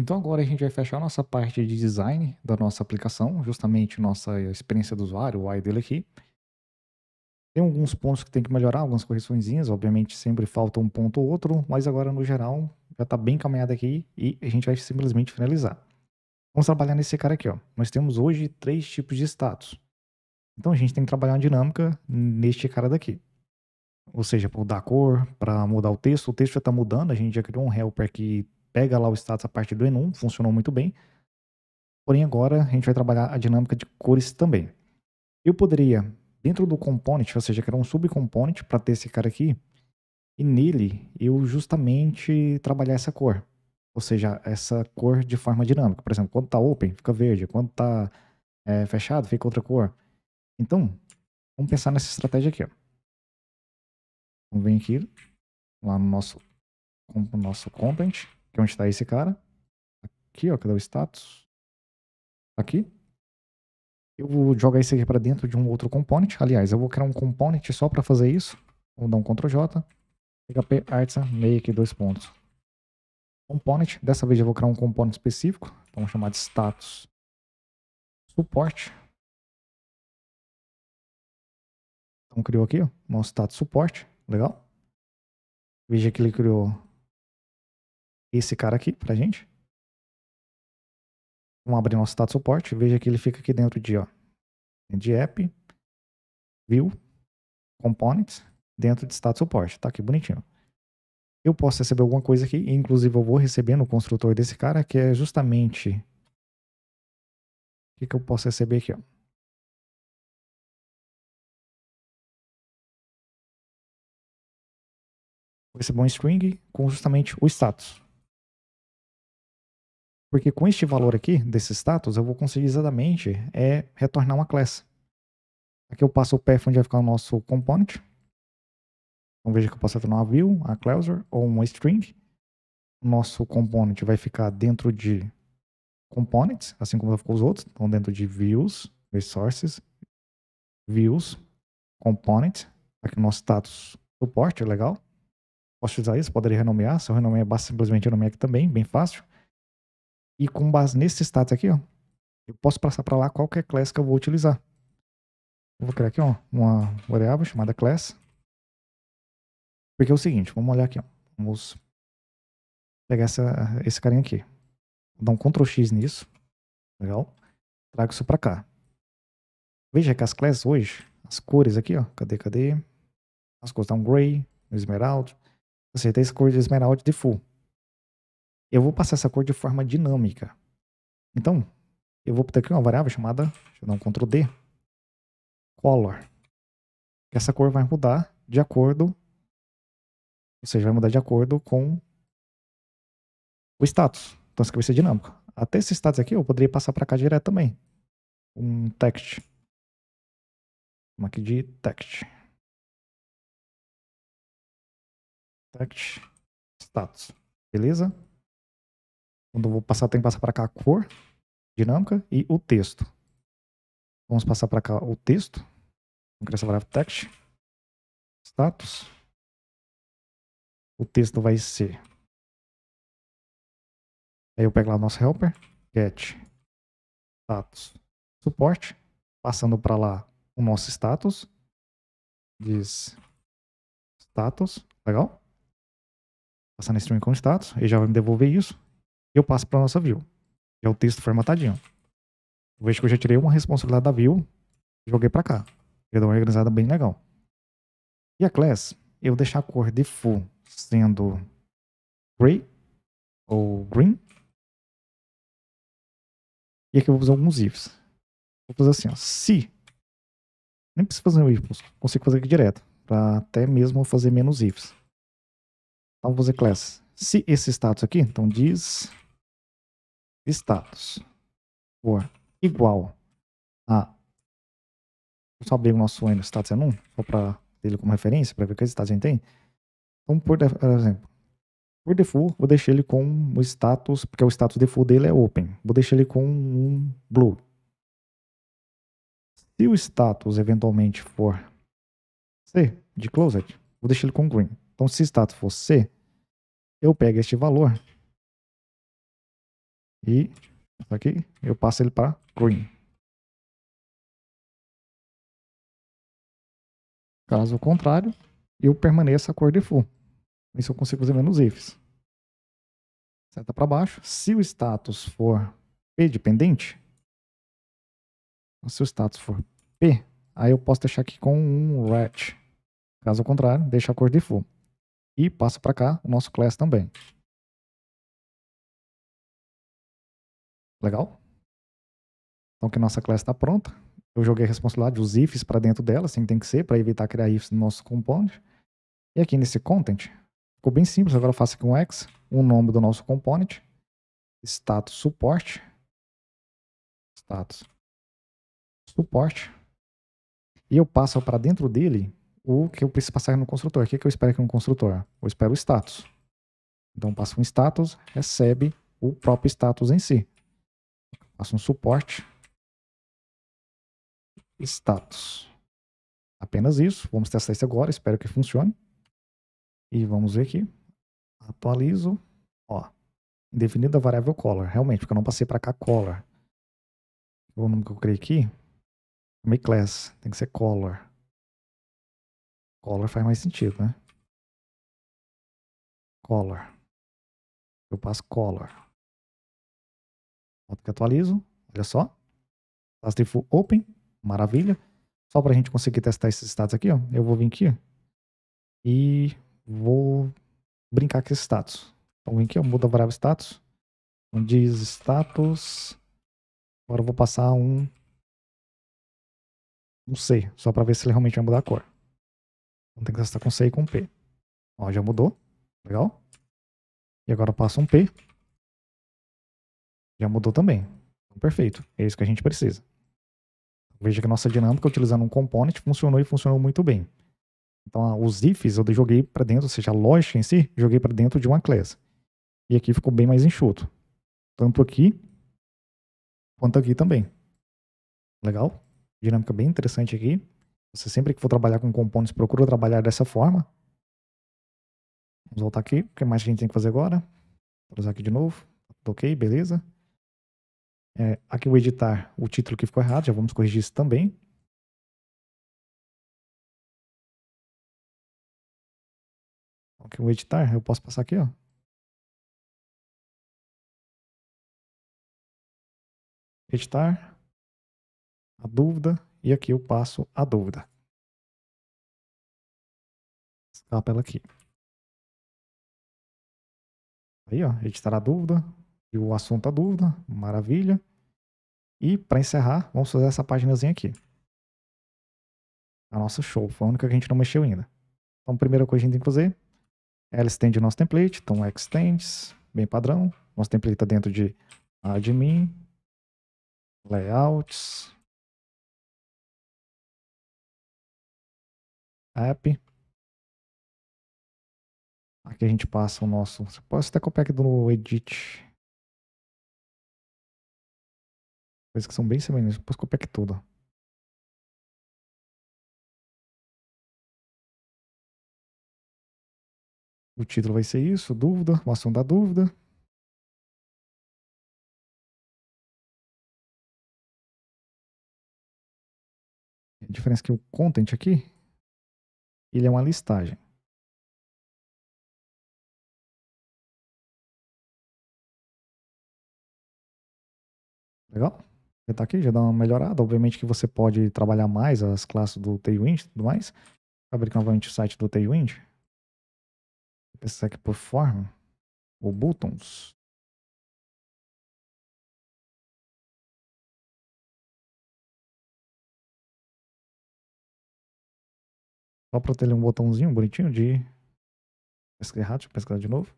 Então agora a gente vai fechar nossa parte de design da nossa aplicação, justamente nossa experiência do usuário, o UI dele aqui. Tem alguns pontos que tem que melhorar, algumas correçõezinhas, obviamente sempre falta um ponto ou outro, mas agora no geral já está bem caminhado aqui e a gente vai simplesmente finalizar. Vamos trabalhar nesse cara aqui, ó. Nós temos hoje três tipos de status. Então a gente tem que trabalhar uma dinâmica neste cara daqui. Ou seja, para mudar a cor, para mudar o texto, o texto já está mudando, a gente já criou um helper que pega lá o status a partir do enum, funcionou muito bem. Porém, agora a gente vai trabalhar a dinâmica de cores também. Eu poderia, dentro do component, ou seja, criar um subcomponent para ter esse cara aqui, e nele eu justamente trabalhar essa cor. Ou seja, essa cor de forma dinâmica. Por exemplo, quando está open, fica verde. Quando está é, fechado, fica outra cor. Então, vamos pensar nessa estratégia aqui. Ó. Vamos então, vir aqui, lá no nosso, no nosso content. Que é onde está esse cara. Aqui, ó. Cadê o status? Aqui. Eu vou jogar esse aqui para dentro de um outro component. Aliás, eu vou criar um component só para fazer isso. Vou dar um Ctrl J. PHP Artsa make dois pontos. Component. Dessa vez eu vou criar um component específico. Então vamos chamar de status suporte. Então criou aqui, ó, nosso status suporte. Legal. Veja que ele criou esse cara aqui pra gente. Vamos abrir nosso status suporte. Veja que ele fica aqui dentro de, ó, de app, view, components, dentro de status suporte. Tá aqui bonitinho. Eu posso receber alguma coisa aqui, inclusive eu vou receber no construtor desse cara, que é justamente... O que, que eu posso receber aqui, ó. Vou receber um string com justamente o status. Porque com este valor aqui, desse status, eu vou conseguir exatamente é, retornar uma classe. Aqui eu passo o path onde vai ficar o nosso component. Então veja que eu posso retornar uma view, a closure ou uma string. Nosso component vai ficar dentro de components, assim como ficou os outros. Então dentro de views, resources, views, components Aqui o nosso status suporte, é legal. Posso utilizar isso, poderia renomear. Se eu renomear, é basta simplesmente renomear aqui também, bem fácil. E com base nesse status aqui, ó, eu posso passar para lá qualquer class que eu vou utilizar. Eu vou criar aqui ó, uma variável chamada class. Porque é o seguinte, vamos olhar aqui. Ó. Vamos pegar essa, esse carinha aqui. Vou dar um Ctrl X nisso. Legal. Trago isso para cá. Veja que as classes hoje, as cores aqui, ó. Cadê, cadê? As cores estão tá um gray, um esmeralda. Você tem as cor de esmeralda de full eu vou passar essa cor de forma dinâmica. Então, eu vou botar aqui uma variável chamada, deixa eu dar um Ctrl D, color. Essa cor vai mudar de acordo, ou seja, vai mudar de acordo com o status. Então isso aqui vai ser dinâmico. Até esse status aqui eu poderia passar para cá direto também. Um text. Vamos aqui de text. Text status. Beleza? Quando eu vou passar, tem que passar para cá a cor dinâmica e o texto. Vamos passar para cá o texto. Vamos criar essa variável text. Status. O texto vai ser. Aí eu pego lá o nosso helper. Get status suporte. Passando para lá o nosso status. Diz status. Legal? passando string com status. Ele já vai me devolver isso eu passo para nossa view, que é o texto formatadinho. Eu vejo que eu já tirei uma responsabilidade da view e joguei para cá. Eu dou uma organizada bem legal. E a class, eu deixar a cor de full sendo gray ou green. E aqui eu vou fazer alguns ifs. Vou fazer assim, ó, se... Nem preciso fazer um if, consigo fazer aqui direto. Para até mesmo fazer menos ifs. Então vou fazer class se esse status aqui, então diz status for igual a. Vou só abrir o nosso N status é num, só para ele como referência, para ver que status a gente tem. Então, por, por exemplo, por default, vou deixar ele com o status, porque o status default dele é open. Vou deixar ele com um blue. Se o status eventualmente for C, de closet, vou deixar ele com green. Então, se status for C, eu pego este valor e aqui eu passo ele para green. Caso contrário, eu permaneço a cor de full. Isso eu consigo fazer menos ifs. Seta para baixo. Se o status for P dependente, se o status for P, aí eu posso deixar aqui com um ret. Caso contrário, deixa a cor de full e passa para cá o nosso class também. Legal? Então que nossa classe está pronta. Eu joguei a responsabilidade, os ifs para dentro dela, assim tem que ser, para evitar criar ifs no nosso component. E aqui nesse content, ficou bem simples, agora eu faço aqui um x o um nome do nosso component, status suporte, status suporte, e eu passo para dentro dele o que eu preciso passar no construtor. O que, que eu espero aqui no construtor? Eu espero o status. Então, passa um status, recebe o próprio status em si. Passa um suporte. Status. Apenas isso. Vamos testar isso agora. Espero que funcione. E vamos ver aqui. Atualizo. Ó. Indefinida variável color. Realmente, porque eu não passei para cá color. O nome que eu criei aqui. Make class. Tem que ser color. Color faz mais sentido, né? Color. Eu passo color. Outro que atualizo. Olha só. Status default open. Maravilha. Só para a gente conseguir testar esses status aqui, ó. Eu vou vir aqui e vou brincar com esse status. Então vir aqui, eu mudo a variável status. Então diz status. Agora eu vou passar um, um C, só para ver se ele realmente vai mudar a cor. Então tem que testar com C e com P. Ó, já mudou. Legal? E agora passa um P. Já mudou também. Então, perfeito. É isso que a gente precisa. Veja que a nossa dinâmica utilizando um component funcionou e funcionou muito bem. Então, ah, os ifs eu joguei para dentro, ou seja, a lógica em si, joguei para dentro de uma classe. E aqui ficou bem mais enxuto. Tanto aqui, quanto aqui também. Legal? Dinâmica bem interessante aqui. Você sempre que for trabalhar com componentes, procura trabalhar dessa forma. Vamos voltar aqui. O que mais a gente tem que fazer agora? Vou aqui de novo. Ok, beleza. É, aqui vou editar o título que ficou errado. Já vamos corrigir isso também. Aqui vou editar. Eu posso passar aqui, ó. Editar. A dúvida. E aqui eu passo a dúvida. Escapa ela aqui. Aí, ó, editar a dúvida e o assunto a dúvida. Maravilha. E para encerrar, vamos fazer essa paginazinha aqui. A nossa show, foi a única que a gente não mexeu ainda. Então, a primeira coisa que a gente tem que fazer, ela estende o nosso template, então extends, bem padrão. Nosso template está dentro de admin, layouts, app. Aqui a gente passa o nosso. Você pode até copiar aqui do edit. Coisas que são bem semelhantes. Posso copiar aqui tudo. O título vai ser isso, dúvida, o assunto da dúvida. A diferença é que o content aqui ele é uma listagem. Legal? Já está aqui, já dá uma melhorada. Obviamente que você pode trabalhar mais as classes do Tailwind e tudo mais. Vou abrir novamente o site do Tailwind. Esse aqui por forma, ou buttons. Só para ter um botãozinho bonitinho de pescar errado, deixa eu pescar de novo.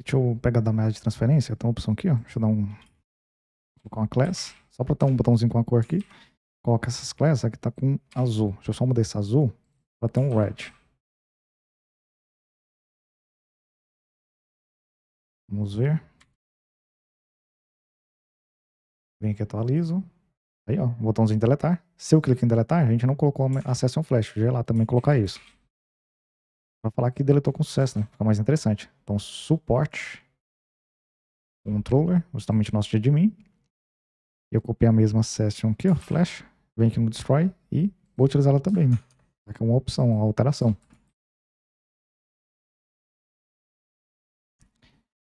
Deixa eu pegar da meta de transferência, tem uma opção aqui, ó. Deixa eu dar um. colocar uma class, só para ter um botãozinho com a cor aqui. Coloca essas classes, aqui tá com azul. Deixa eu só mudar esse azul ela tem um red. Vamos ver. Vem aqui, atualizo. Aí, ó, botãozinho deletar. Se eu clicar em deletar, a gente não colocou a session flash. Já lá também colocar isso. Pra falar que deletou com sucesso, né? Fica mais interessante. Então, suporte. Controller, justamente nosso de admin. Eu copiei a mesma session aqui, ó, flash. Vem aqui no destroy e vou utilizar ela também, né? É, é uma opção, uma alteração.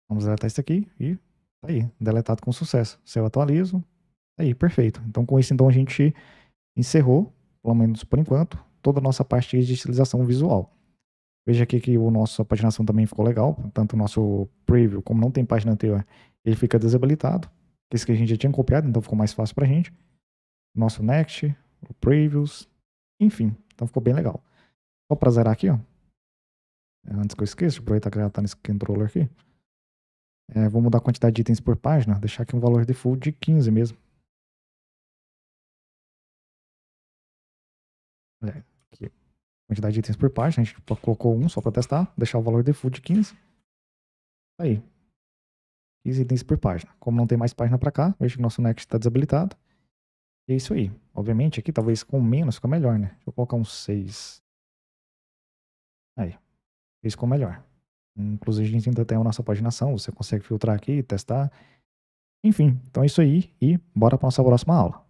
Vamos deletar isso aqui e tá aí, deletado com sucesso. Se eu atualizo, tá aí, perfeito. Então com isso então a gente encerrou, pelo menos por enquanto, toda a nossa parte de estilização visual. Veja aqui que o nosso a paginação também ficou legal, tanto o nosso preview, como não tem página anterior, ele fica desabilitado. Esse que a gente já tinha copiado, então ficou mais fácil para a gente. Nosso next, o previews, enfim, então ficou bem legal. Só pra zerar aqui, ó. É, antes que eu esqueça, aproveitar que já tá nesse controller aqui. É, vou mudar a quantidade de itens por página, deixar aqui um valor default de 15 mesmo. É, aqui. Quantidade de itens por página, a gente colocou um só para testar, deixar o valor default de 15. Tá aí. 15 itens por página. Como não tem mais página para cá, veja que nosso next está desabilitado. E é isso aí. Obviamente aqui, talvez com menos fica melhor, né? Deixa eu colocar um 6. Aí. Isso com melhor. Inclusive a gente ainda tem a nossa paginação, você consegue filtrar aqui, testar. Enfim, então é isso aí e bora para nossa próxima aula.